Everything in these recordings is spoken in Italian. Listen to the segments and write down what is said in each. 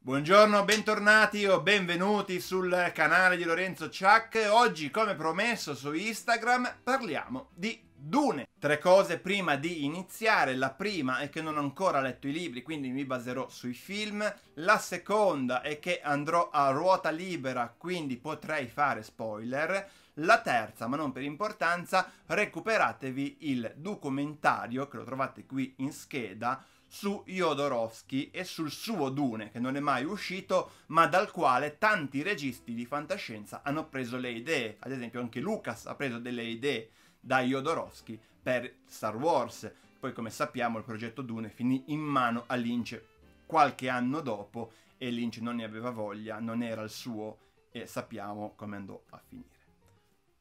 Buongiorno, bentornati o benvenuti sul canale di Lorenzo Ciac. Oggi, come promesso su Instagram, parliamo di Dune. Tre cose prima di iniziare. La prima è che non ho ancora letto i libri, quindi mi baserò sui film. La seconda è che andrò a ruota libera, quindi potrei fare spoiler. La terza, ma non per importanza, recuperatevi il documentario che lo trovate qui in scheda su Jodorowsky e sul suo Dune, che non è mai uscito, ma dal quale tanti registi di fantascienza hanno preso le idee. Ad esempio anche Lucas ha preso delle idee da Jodorowsky per Star Wars. Poi, come sappiamo, il progetto Dune finì in mano a Lynch qualche anno dopo e Lynch non ne aveva voglia, non era il suo e sappiamo come andò a finire.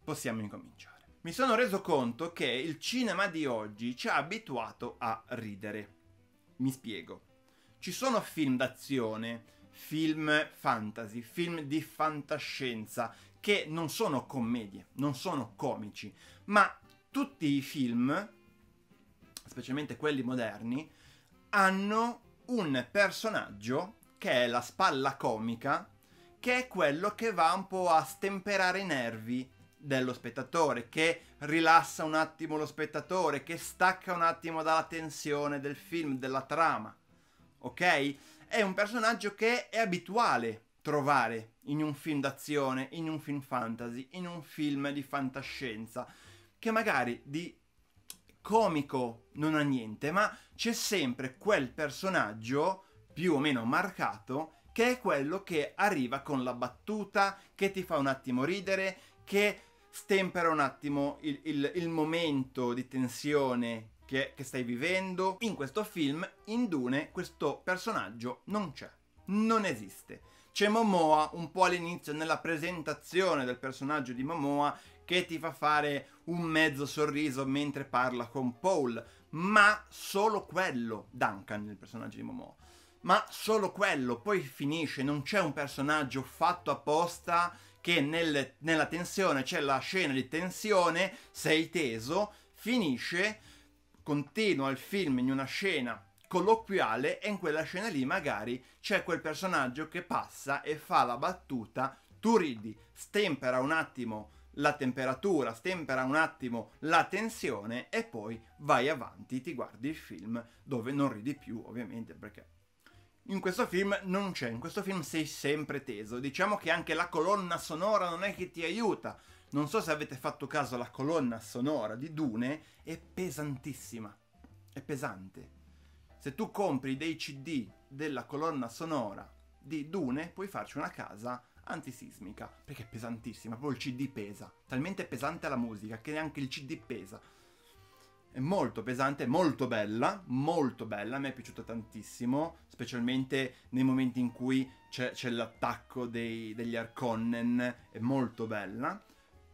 Possiamo incominciare. Mi sono reso conto che il cinema di oggi ci ha abituato a ridere mi spiego. Ci sono film d'azione, film fantasy, film di fantascienza che non sono commedie, non sono comici, ma tutti i film, specialmente quelli moderni, hanno un personaggio che è la spalla comica, che è quello che va un po' a stemperare i nervi dello spettatore, che rilassa un attimo lo spettatore, che stacca un attimo dalla tensione del film, della trama. Ok? È un personaggio che è abituale trovare in un film d'azione, in un film fantasy, in un film di fantascienza, che magari di comico non ha niente, ma c'è sempre quel personaggio più o meno marcato che è quello che arriva con la battuta, che ti fa un attimo ridere, che stempera un attimo il, il, il momento di tensione che, che stai vivendo. In questo film, in Dune, questo personaggio non c'è, non esiste. C'è Momoa un po' all'inizio nella presentazione del personaggio di Momoa che ti fa fare un mezzo sorriso mentre parla con Paul, ma solo quello, Duncan, il personaggio di Momoa. Ma solo quello, poi finisce, non c'è un personaggio fatto apposta che nel, nella tensione c'è la scena di tensione, sei teso, finisce, continua il film in una scena colloquiale e in quella scena lì magari c'è quel personaggio che passa e fa la battuta, tu ridi, stempera un attimo la temperatura, stempera un attimo la tensione e poi vai avanti, ti guardi il film dove non ridi più ovviamente perché in questo film non c'è, in questo film sei sempre teso. Diciamo che anche la colonna sonora non è che ti aiuta. Non so se avete fatto caso, la colonna sonora di Dune è pesantissima. È pesante. Se tu compri dei CD della colonna sonora di Dune, puoi farci una casa antisismica, perché è pesantissima, proprio il CD pesa. Talmente pesante la musica che neanche il CD pesa è molto pesante, molto bella, molto bella, mi è piaciuta tantissimo, specialmente nei momenti in cui c'è, c'è l'attacco dei, degli Arconnen, è molto bella,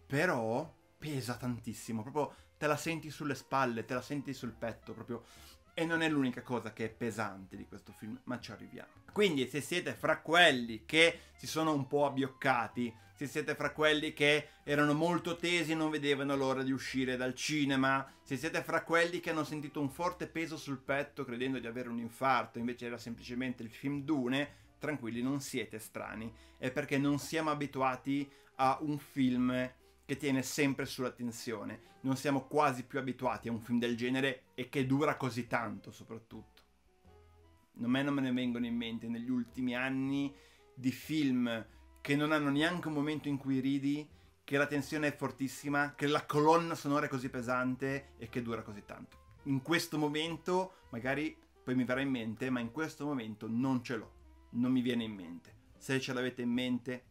però pesa tantissimo, proprio te la senti sulle spalle, te la senti sul petto, proprio e non è l'unica cosa che è pesante di questo film, ma ci arriviamo. Quindi se siete fra quelli che si sono un po' abbioccati, se siete fra quelli che erano molto tesi e non vedevano l'ora di uscire dal cinema, se siete fra quelli che hanno sentito un forte peso sul petto credendo di avere un infarto, invece era semplicemente il film Dune, tranquilli, non siete strani. È perché non siamo abituati a un film che tiene sempre sull'attenzione. Non siamo quasi più abituati a un film del genere e che dura così tanto soprattutto. A me non me ne vengono in mente negli ultimi anni di film che non hanno neanche un momento in cui ridi, che la tensione è fortissima, che la colonna sonora è così pesante e che dura così tanto. In questo momento, magari poi mi verrà in mente, ma in questo momento non ce l'ho, non mi viene in mente. Se ce l'avete in mente,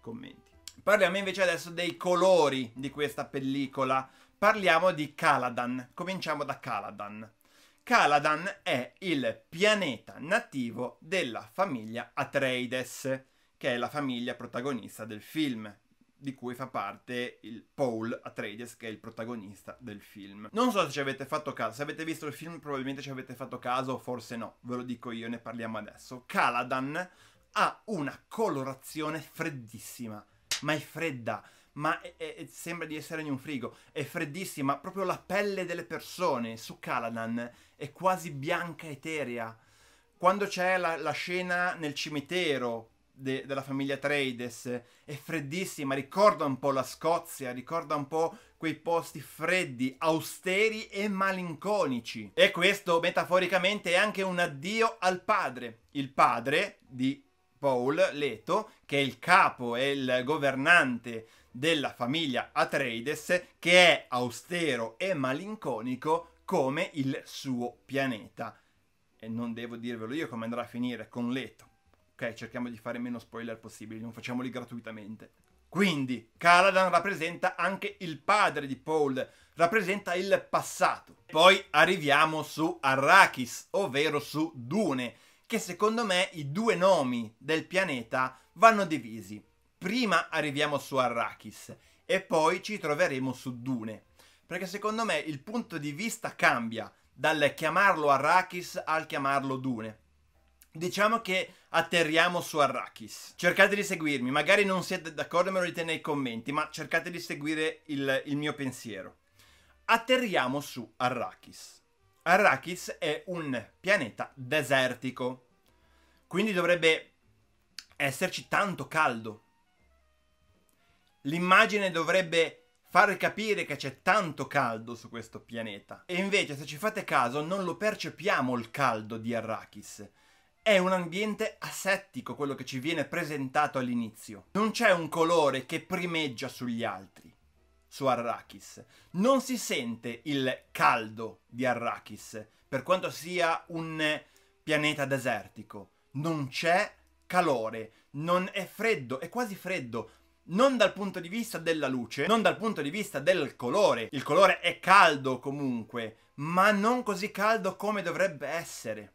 commenti. Parliamo invece adesso dei colori di questa pellicola. Parliamo di Caladan. Cominciamo da Caladan. Caladan è il pianeta nativo della famiglia Atreides, che è la famiglia protagonista del film, di cui fa parte il Paul Atreides, che è il protagonista del film. Non so se ci avete fatto caso, se avete visto il film probabilmente ci avete fatto caso, o forse no, ve lo dico io, ne parliamo adesso. Caladan ha una colorazione freddissima, ma è fredda, ma è, è, sembra di essere in un frigo, è freddissima, proprio la pelle delle persone su Caladan è quasi bianca eterea. Quando c'è la, la scena nel cimitero de, della famiglia Trades è freddissima, ricorda un po' la Scozia, ricorda un po' quei posti freddi, austeri e malinconici. E questo metaforicamente è anche un addio al padre, il padre di Paul Leto, che è il capo e il governante della famiglia Atreides, che è austero e malinconico come il suo pianeta. E non devo dirvelo io come andrà a finire con Leto. Ok, cerchiamo di fare meno spoiler possibili, non facciamoli gratuitamente. Quindi, Caladan rappresenta anche il padre di Paul, rappresenta il passato. Poi arriviamo su Arrakis, ovvero su Dune, che secondo me i due nomi del pianeta vanno divisi. Prima arriviamo su Arrakis e poi ci troveremo su Dune, perché secondo me il punto di vista cambia dal chiamarlo Arrakis al chiamarlo Dune. Diciamo che atterriamo su Arrakis. Cercate di seguirmi, magari non siete d'accordo, me lo dite nei commenti, ma cercate di seguire il, il mio pensiero. Atterriamo su Arrakis. Arrakis è un pianeta desertico, quindi dovrebbe esserci tanto caldo. L'immagine dovrebbe far capire che c'è tanto caldo su questo pianeta. E invece, se ci fate caso, non lo percepiamo il caldo di Arrakis. È un ambiente asettico quello che ci viene presentato all'inizio. Non c'è un colore che primeggia sugli altri su Arrakis. Non si sente il caldo di Arrakis, per quanto sia un pianeta desertico. Non c'è calore, non è freddo, è quasi freddo. Non dal punto di vista della luce, non dal punto di vista del colore. Il colore è caldo comunque, ma non così caldo come dovrebbe essere.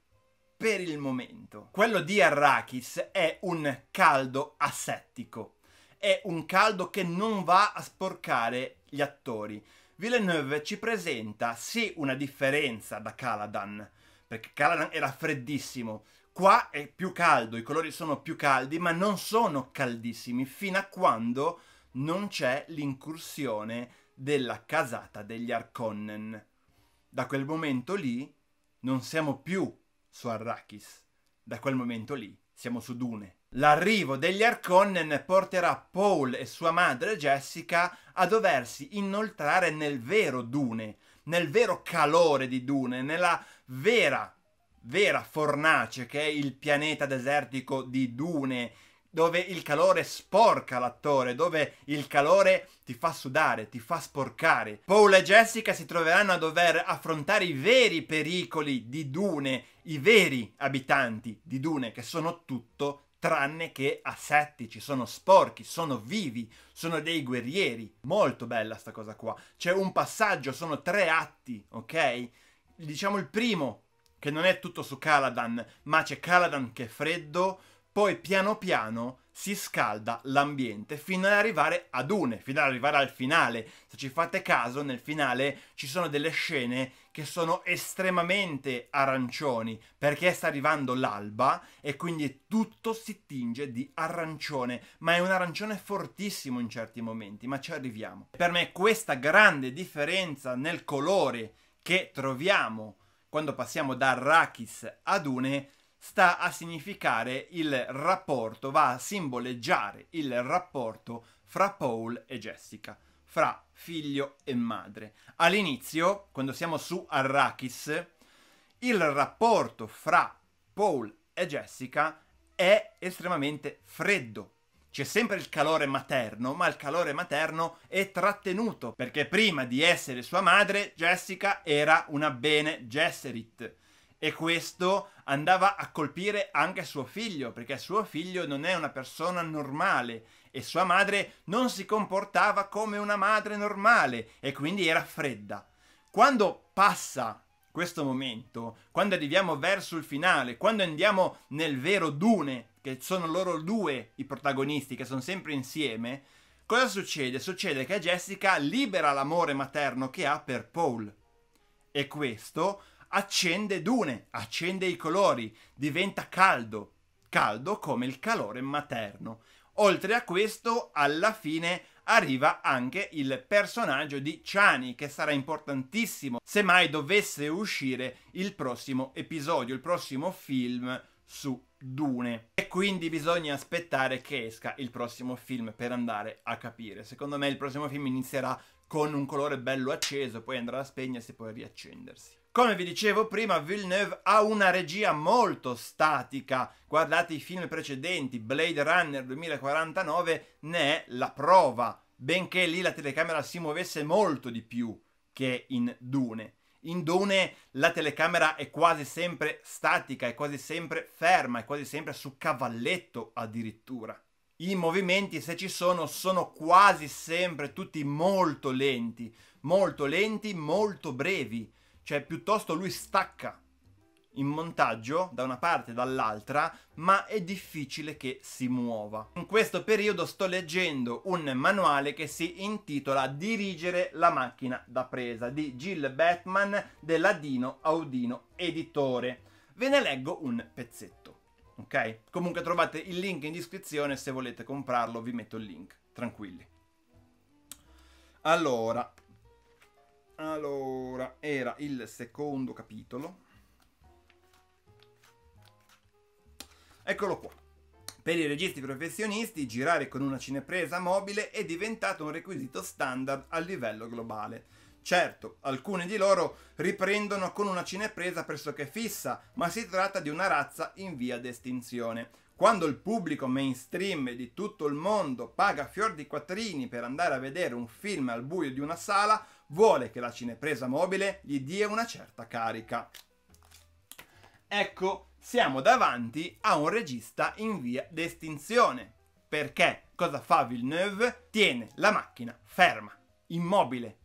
Per il momento. Quello di Arrakis è un caldo asettico, è un caldo che non va a sporcare gli attori. Villeneuve ci presenta sì una differenza da Caladan, perché Caladan era freddissimo, qua è più caldo, i colori sono più caldi, ma non sono caldissimi fino a quando non c'è l'incursione della casata degli Arconnen. Da quel momento lì non siamo più su Arrakis, da quel momento lì siamo su Dune. L'arrivo degli Arconnen porterà Paul e sua madre Jessica a doversi inoltrare nel vero Dune, nel vero calore di Dune, nella vera, vera fornace che è il pianeta desertico di Dune, dove il calore sporca l'attore, dove il calore ti fa sudare, ti fa sporcare. Paul e Jessica si troveranno a dover affrontare i veri pericoli di Dune, i veri abitanti di Dune, che sono tutto tranne che asettici, sono sporchi, sono vivi, sono dei guerrieri. Molto bella sta cosa qua. C'è un passaggio, sono tre atti, ok? Diciamo il primo, che non è tutto su Caladan, ma c'è Caladan che è freddo, poi piano piano si scalda l'ambiente fino ad arrivare ad une, fino ad arrivare al finale. Se ci fate caso, nel finale ci sono delle scene che sono estremamente arancioni perché sta arrivando l'alba e quindi tutto si tinge di arancione, ma è un arancione fortissimo in certi momenti, ma ci arriviamo. Per me questa grande differenza nel colore che troviamo quando passiamo da Arrakis ad une sta a significare il rapporto, va a simboleggiare il rapporto fra Paul e Jessica, fra figlio e madre. All'inizio, quando siamo su Arrakis, il rapporto fra Paul e Jessica è estremamente freddo. C'è sempre il calore materno, ma il calore materno è trattenuto, perché prima di essere sua madre, Jessica era una bene Gesserit e questo andava a colpire anche suo figlio, perché suo figlio non è una persona normale e sua madre non si comportava come una madre normale e quindi era fredda. Quando passa questo momento, quando arriviamo verso il finale, quando andiamo nel vero Dune, che sono loro due i protagonisti, che sono sempre insieme, cosa succede? Succede che Jessica libera l'amore materno che ha per Paul. E questo accende dune, accende i colori, diventa caldo, caldo come il calore materno. Oltre a questo, alla fine arriva anche il personaggio di Chani, che sarà importantissimo se mai dovesse uscire il prossimo episodio, il prossimo film su Dune. E quindi bisogna aspettare che esca il prossimo film per andare a capire. Secondo me il prossimo film inizierà con un colore bello acceso, poi andrà a spegnersi e poi a riaccendersi. Come vi dicevo prima, Villeneuve ha una regia molto statica. Guardate i film precedenti, Blade Runner 2049 ne è la prova, benché lì la telecamera si muovesse molto di più che in Dune. In Dune la telecamera è quasi sempre statica, è quasi sempre ferma, è quasi sempre su cavalletto addirittura. I movimenti, se ci sono, sono quasi sempre tutti molto lenti, molto lenti, molto brevi cioè, piuttosto lui stacca in montaggio da una parte e dall'altra, ma è difficile che si muova. In questo periodo sto leggendo un manuale che si intitola Dirigere la macchina da presa di Jill Batman della Dino Audino Editore. Ve ne leggo un pezzetto, ok? Comunque trovate il link in descrizione se volete comprarlo, vi metto il link, tranquilli. Allora, allora, era il secondo capitolo. Eccolo qua. Per i registi professionisti girare con una cinepresa mobile è diventato un requisito standard a livello globale. Certo, alcuni di loro riprendono con una cinepresa pressoché fissa, ma si tratta di una razza in via d'estinzione. Quando il pubblico mainstream di tutto il mondo paga fior di quattrini per andare a vedere un film al buio di una sala, vuole che la cinepresa mobile gli dia una certa carica. Ecco, siamo davanti a un regista in via d'estinzione. Perché cosa fa Villeneuve? Tiene la macchina ferma, immobile.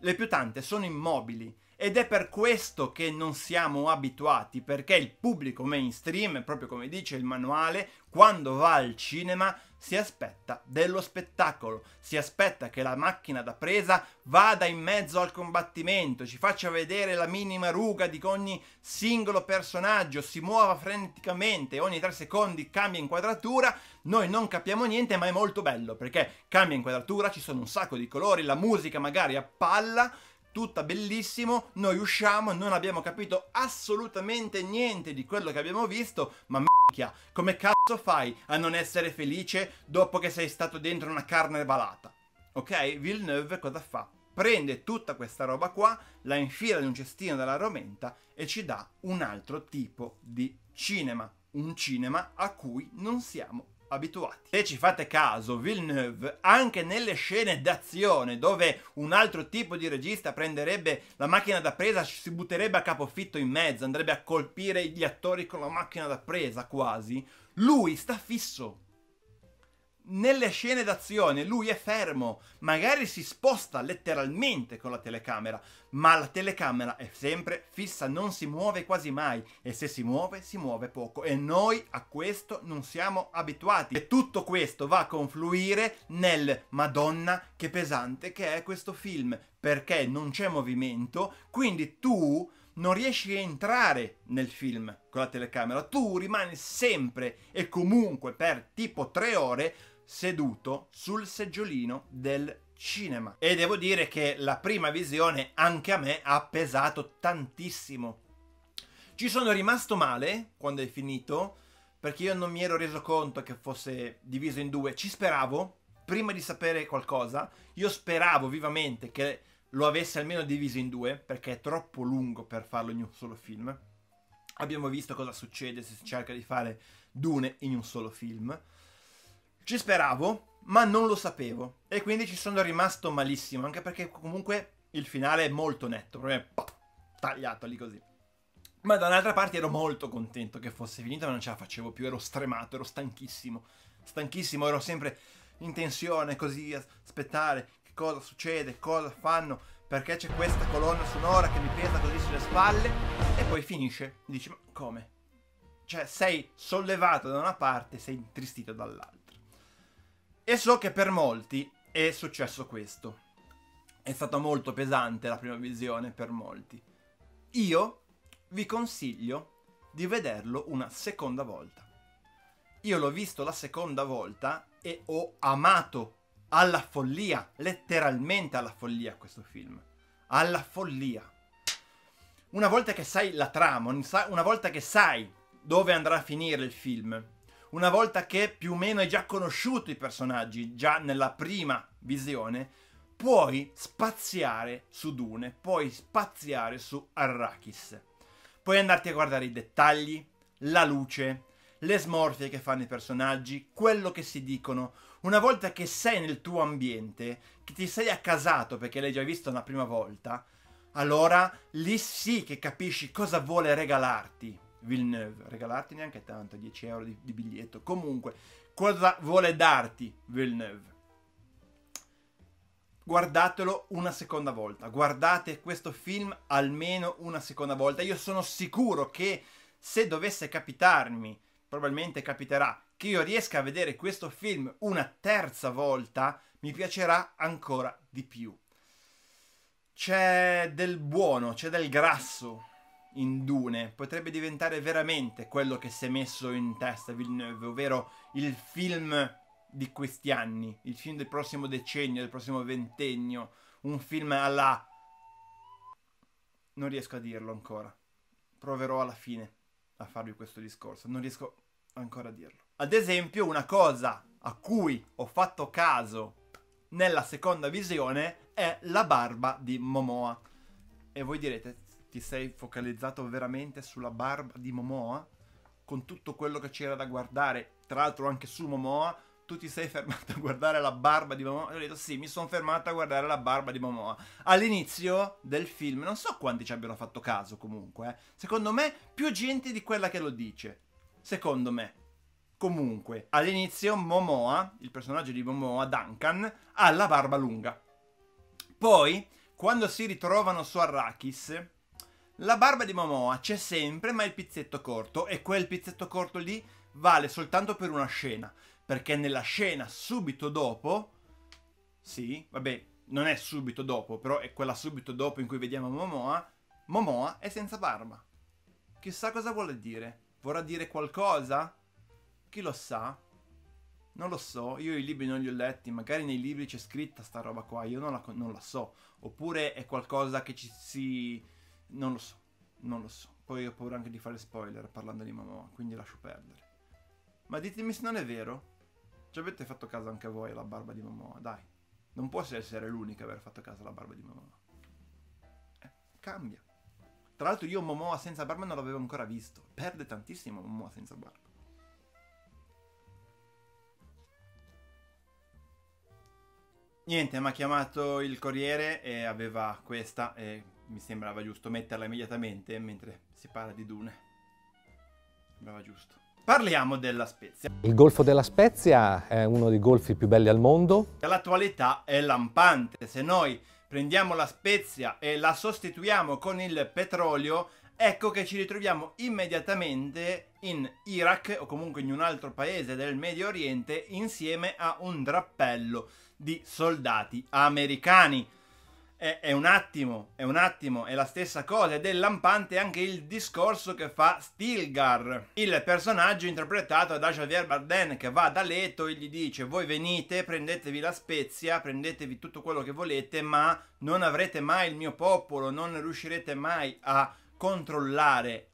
Le più tante sono immobili ed è per questo che non siamo abituati, perché il pubblico mainstream, proprio come dice il manuale, quando va al cinema si aspetta dello spettacolo, si aspetta che la macchina da presa vada in mezzo al combattimento, ci faccia vedere la minima ruga di ogni singolo personaggio, si muova freneticamente, ogni tre secondi cambia inquadratura, noi non capiamo niente ma è molto bello perché cambia inquadratura, ci sono un sacco di colori, la musica magari a palla tutta bellissimo, noi usciamo, non abbiamo capito assolutamente niente di quello che abbiamo visto, ma minchia, come cazzo fai a non essere felice dopo che sei stato dentro una carne balata? Ok, Villeneuve cosa fa? Prende tutta questa roba qua, la infila in un cestino della Romenta e ci dà un altro tipo di cinema, un cinema a cui non siamo abituati. Se ci fate caso, Villeneuve, anche nelle scene d'azione, dove un altro tipo di regista prenderebbe la macchina da presa, si butterebbe a capofitto in mezzo, andrebbe a colpire gli attori con la macchina da presa quasi, lui sta fisso nelle scene d'azione lui è fermo, magari si sposta letteralmente con la telecamera, ma la telecamera è sempre fissa, non si muove quasi mai e se si muove si muove poco e noi a questo non siamo abituati e tutto questo va a confluire nel Madonna che pesante che è questo film perché non c'è movimento, quindi tu non riesci a entrare nel film con la telecamera, tu rimani sempre e comunque per tipo tre ore seduto sul seggiolino del cinema. E devo dire che la prima visione anche a me ha pesato tantissimo. Ci sono rimasto male quando è finito, perché io non mi ero reso conto che fosse diviso in due. Ci speravo, prima di sapere qualcosa, io speravo vivamente che lo avesse almeno diviso in due, perché è troppo lungo per farlo in un solo film. Abbiamo visto cosa succede se si cerca di fare Dune in un solo film. Ci speravo, ma non lo sapevo. E quindi ci sono rimasto malissimo, anche perché comunque il finale è molto netto, proprio tagliato lì così. Ma da un'altra parte ero molto contento che fosse finito, ma non ce la facevo più, ero stremato, ero stanchissimo. Stanchissimo, ero sempre in tensione, così, aspettare che cosa succede, cosa fanno, perché c'è questa colonna sonora che mi pesa così sulle spalle, e poi finisce. Dici, ma come? Cioè, sei sollevato da una parte, sei intristito dall'altra. E so che per molti è successo questo. È stata molto pesante la prima visione per molti. Io vi consiglio di vederlo una seconda volta. Io l'ho visto la seconda volta e ho amato alla follia, letteralmente alla follia questo film. Alla follia. Una volta che sai la trama, una volta che sai dove andrà a finire il film, una volta che più o meno hai già conosciuto i personaggi, già nella prima visione, puoi spaziare su Dune, puoi spaziare su Arrakis. Puoi andarti a guardare i dettagli, la luce, le smorfie che fanno i personaggi, quello che si dicono. Una volta che sei nel tuo ambiente, che ti sei accasato perché l'hai già visto una prima volta, allora lì sì che capisci cosa vuole regalarti Villeneuve, regalarti neanche tanto, 10 euro di, di biglietto. Comunque, cosa vuole darti Villeneuve? guardatelo una seconda volta. Guardate questo film almeno una seconda volta. Io sono sicuro che se dovesse capitarmi, probabilmente capiterà, che io riesca a vedere questo film una terza volta, mi piacerà ancora di più. C'è del buono, c'è del grasso in Dune potrebbe diventare veramente quello che si è messo in testa Villeneuve, ovvero il film di questi anni, il film del prossimo decennio, del prossimo ventennio, un film alla... Non riesco a dirlo ancora, proverò alla fine a farvi questo discorso, non riesco ancora a dirlo. Ad esempio una cosa a cui ho fatto caso nella seconda visione è la barba di Momoa. E voi direte, ti sei focalizzato veramente sulla barba di Momoa, con tutto quello che c'era da guardare, tra l'altro anche su Momoa, tu ti sei fermato a guardare la barba di Momoa? E ho detto sì, mi sono fermato a guardare la barba di Momoa. All'inizio del film, non so quanti ci abbiano fatto caso comunque, eh. secondo me più gente di quella che lo dice, secondo me. Comunque, all'inizio Momoa, il personaggio di Momoa, Duncan, ha la barba lunga. Poi, quando si ritrovano su Arrakis, la barba di Momoa c'è sempre, ma il pizzetto corto, e quel pizzetto corto lì vale soltanto per una scena, perché nella scena subito dopo, sì, vabbè, non è subito dopo, però è quella subito dopo in cui vediamo Momoa, Momoa è senza barba. Chissà cosa vuole dire. Vorrà dire qualcosa? Chi lo sa? Non lo so, io i libri non li ho letti, magari nei libri c'è scritta sta roba qua, io non la, non la so. Oppure è qualcosa che ci si non lo so, non lo so. Poi ho paura anche di fare spoiler parlando di Momoa, quindi lascio perdere. Ma ditemi se non è vero. Ci avete fatto caso anche voi alla barba di Momoa, dai. Non può essere l'unica a aver fatto caso alla barba di Momoa. Eh, cambia. Tra l'altro io Momoa senza barba non l'avevo ancora visto. Perde tantissimo Momoa senza barba. Niente, mi ha chiamato il corriere e aveva questa e mi sembrava giusto metterla immediatamente mentre si parla di dune. Sembrava giusto. Parliamo della Spezia. Il Golfo della Spezia è uno dei golfi più belli al mondo. L'attualità è lampante. Se noi prendiamo la Spezia e la sostituiamo con il petrolio, ecco che ci ritroviamo immediatamente in Iraq o comunque in un altro paese del Medio Oriente insieme a un drappello di soldati americani. È, è un attimo, è un attimo, è la stessa cosa ed è lampante anche il discorso che fa Stilgar, il personaggio interpretato da Javier Bardem che va da Leto e gli dice voi venite, prendetevi la spezia, prendetevi tutto quello che volete, ma non avrete mai il mio popolo, non riuscirete mai a controllare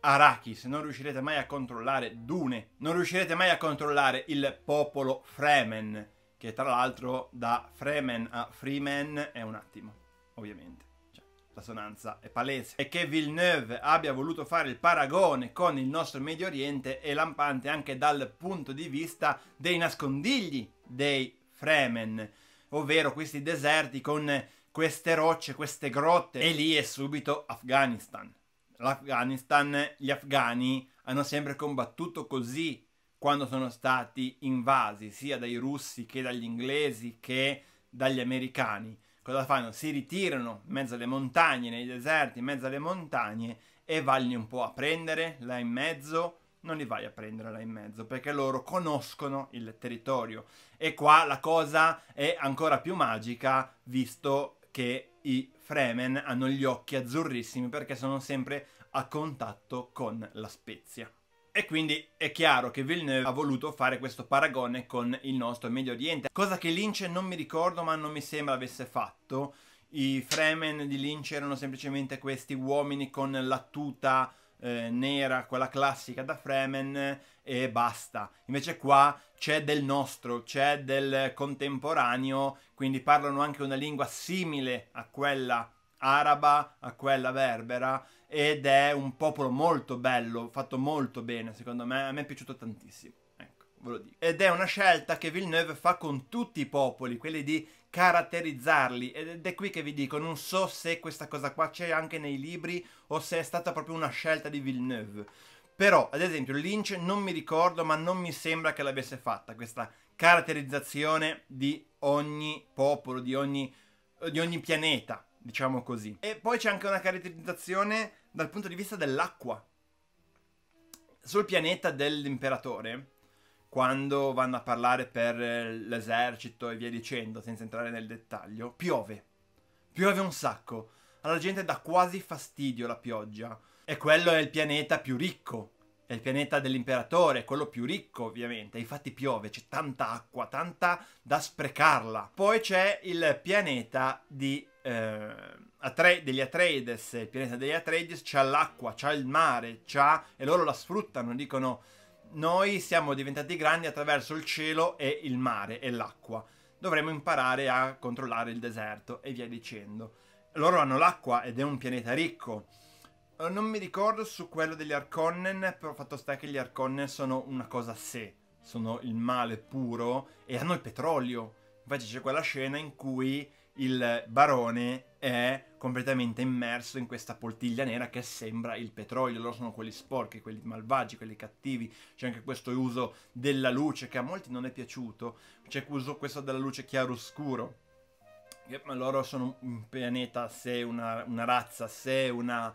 Arachis, non riuscirete mai a controllare Dune, non riuscirete mai a controllare il popolo Fremen che tra l'altro da Fremen a Freeman è un attimo, ovviamente. Cioè, la sonanza è palese. E che Villeneuve abbia voluto fare il paragone con il nostro Medio Oriente è lampante anche dal punto di vista dei nascondigli dei Fremen, ovvero questi deserti con queste rocce, queste grotte. E lì è subito Afghanistan. L'Afghanistan, gli afghani hanno sempre combattuto così quando sono stati invasi sia dai russi che dagli inglesi che dagli americani. Cosa fanno? Si ritirano in mezzo alle montagne, nei deserti, in mezzo alle montagne e valli un po' a prendere là in mezzo. Non li vai a prendere là in mezzo perché loro conoscono il territorio. E qua la cosa è ancora più magica visto che i Fremen hanno gli occhi azzurrissimi perché sono sempre a contatto con la spezia. E quindi è chiaro che Villeneuve ha voluto fare questo paragone con il nostro Medio Oriente, cosa che Lynch non mi ricordo ma non mi sembra avesse fatto. I Fremen di Lynch erano semplicemente questi uomini con la tuta eh, nera, quella classica da Fremen e basta. Invece qua c'è del nostro, c'è del contemporaneo, quindi parlano anche una lingua simile a quella araba a quella berbera ed è un popolo molto bello, fatto molto bene secondo me, a me è piaciuto tantissimo. Ecco, ve lo dico. Ed è una scelta che Villeneuve fa con tutti i popoli, quelli di caratterizzarli ed è qui che vi dico, non so se questa cosa qua c'è anche nei libri o se è stata proprio una scelta di Villeneuve. Però, ad esempio, Lynch non mi ricordo, ma non mi sembra che l'avesse fatta questa caratterizzazione di ogni popolo, di ogni, di ogni pianeta diciamo così. E poi c'è anche una caratterizzazione dal punto di vista dell'acqua. Sul pianeta dell'imperatore, quando vanno a parlare per l'esercito e via dicendo, senza entrare nel dettaglio, piove. Piove un sacco. Alla gente dà quasi fastidio la pioggia. E quello è il pianeta più ricco. È il pianeta dell'imperatore, quello più ricco ovviamente. Infatti piove, c'è tanta acqua, tanta da sprecarla. Poi c'è il pianeta di eh, Atre- degli Atreides, il pianeta degli Atreides, c'ha l'acqua, c'ha il mare, c'ha... e loro la sfruttano, dicono noi siamo diventati grandi attraverso il cielo e il mare e l'acqua. Dovremmo imparare a controllare il deserto e via dicendo. Loro hanno l'acqua ed è un pianeta ricco. Eh, non mi ricordo su quello degli Arconnen, però fatto sta che gli Arconnen sono una cosa a sé, sono il male puro e hanno il petrolio. Invece c'è quella scena in cui il barone è completamente immerso in questa poltiglia nera che sembra il petrolio. Loro sono quelli sporchi, quelli malvagi, quelli cattivi. C'è anche questo uso della luce che a molti non è piaciuto. C'è questo della luce chiaroscuro. Ma loro sono un pianeta a sé, una, una razza a sé, una,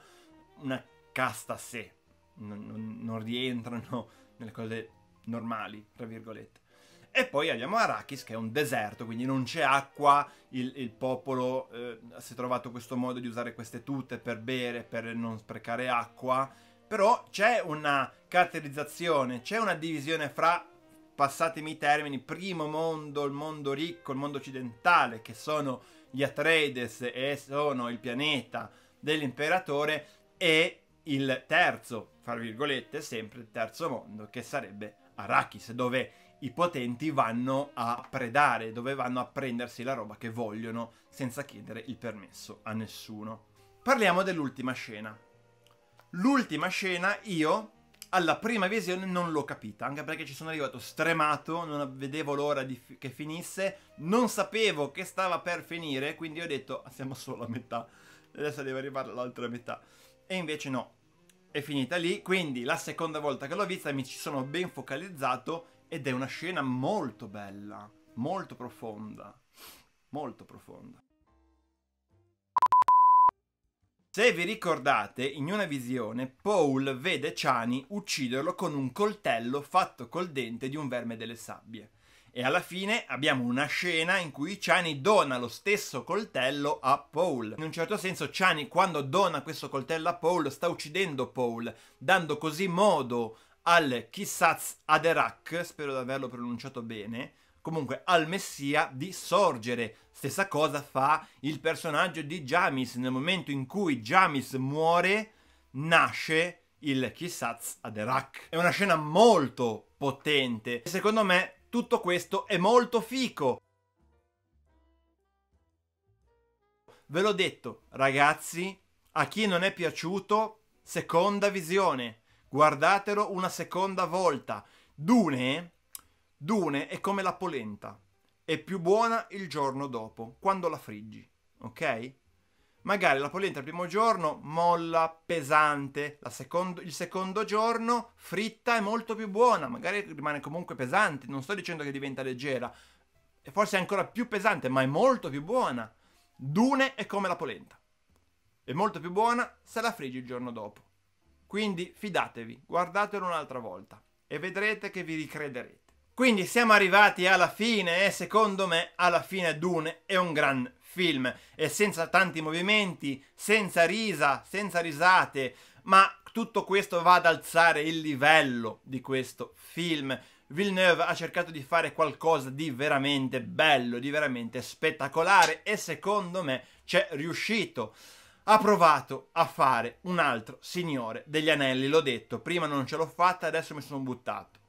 una, casta a sé. Non, non, non rientrano nelle cose normali, tra virgolette. E poi abbiamo Arrakis che è un deserto, quindi non c'è acqua, il, il popolo eh, si è trovato questo modo di usare queste tute per bere, per non sprecare acqua, però c'è una caratterizzazione, c'è una divisione fra, passatemi i termini, primo mondo, il mondo ricco, il mondo occidentale, che sono gli Atreides e sono il pianeta dell'imperatore, e il terzo, fra virgolette, sempre il terzo mondo, che sarebbe Arrakis, dove i potenti vanno a predare, dove vanno a prendersi la roba che vogliono senza chiedere il permesso a nessuno. Parliamo dell'ultima scena. L'ultima scena io alla prima visione non l'ho capita, anche perché ci sono arrivato stremato, non vedevo l'ora fi- che finisse, non sapevo che stava per finire, quindi ho detto ah, siamo solo a metà, adesso deve arrivare l'altra metà. E invece no, è finita lì, quindi la seconda volta che l'ho vista mi ci sono ben focalizzato ed è una scena molto bella, molto profonda, molto profonda. Se vi ricordate, in una visione, Paul vede Chani ucciderlo con un coltello fatto col dente di un verme delle sabbie. E alla fine abbiamo una scena in cui Chani dona lo stesso coltello a Paul. In un certo senso Chani quando dona questo coltello a Paul sta uccidendo Paul, dando così modo al Kissatz Aderak, spero di averlo pronunciato bene, comunque al Messia di sorgere. Stessa cosa fa il personaggio di Jamis, nel momento in cui Jamis muore, nasce il Kissatz Aderak. È una scena molto potente e secondo me tutto questo è molto fico. Ve l'ho detto, ragazzi, a chi non è piaciuto, seconda visione. Guardatelo una seconda volta. Dune, Dune è come la polenta. È più buona il giorno dopo, quando la friggi, ok? Magari la polenta il primo giorno molla, pesante, secondo, il secondo giorno fritta è molto più buona, magari rimane comunque pesante, non sto dicendo che diventa leggera, e forse è ancora più pesante, ma è molto più buona. Dune è come la polenta. È molto più buona se la friggi il giorno dopo. Quindi fidatevi, guardatelo un'altra volta e vedrete che vi ricrederete. Quindi siamo arrivati alla fine e secondo me alla fine Dune è un gran film e senza tanti movimenti, senza risa, senza risate, ma tutto questo va ad alzare il livello di questo film. Villeneuve ha cercato di fare qualcosa di veramente bello, di veramente spettacolare e secondo me c'è riuscito ha provato a fare un altro Signore degli Anelli, l'ho detto, prima non ce l'ho fatta, adesso mi sono buttato.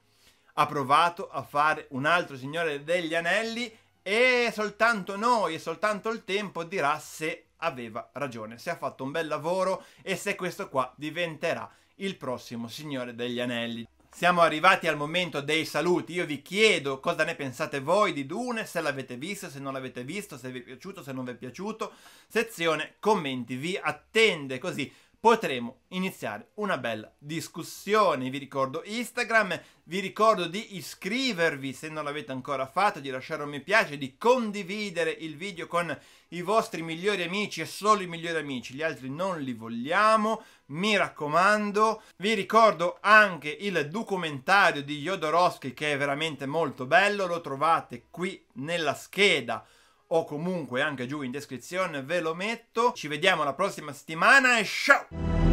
Ha provato a fare un altro Signore degli Anelli e soltanto noi e soltanto il tempo dirà se aveva ragione, se ha fatto un bel lavoro e se questo qua diventerà il prossimo Signore degli Anelli. Siamo arrivati al momento dei saluti, io vi chiedo cosa ne pensate voi di Dune, se l'avete visto, se non l'avete visto, se vi è piaciuto, se non vi è piaciuto, sezione commenti vi attende così potremo iniziare una bella discussione. Vi ricordo Instagram, vi ricordo di iscrivervi se non l'avete ancora fatto, di lasciare un mi piace, di condividere il video con i vostri migliori amici e solo i migliori amici, gli altri non li vogliamo, mi raccomando. Vi ricordo anche il documentario di Jodorowsky che è veramente molto bello, lo trovate qui nella scheda o comunque anche giù in descrizione ve lo metto. Ci vediamo la prossima settimana e ciao!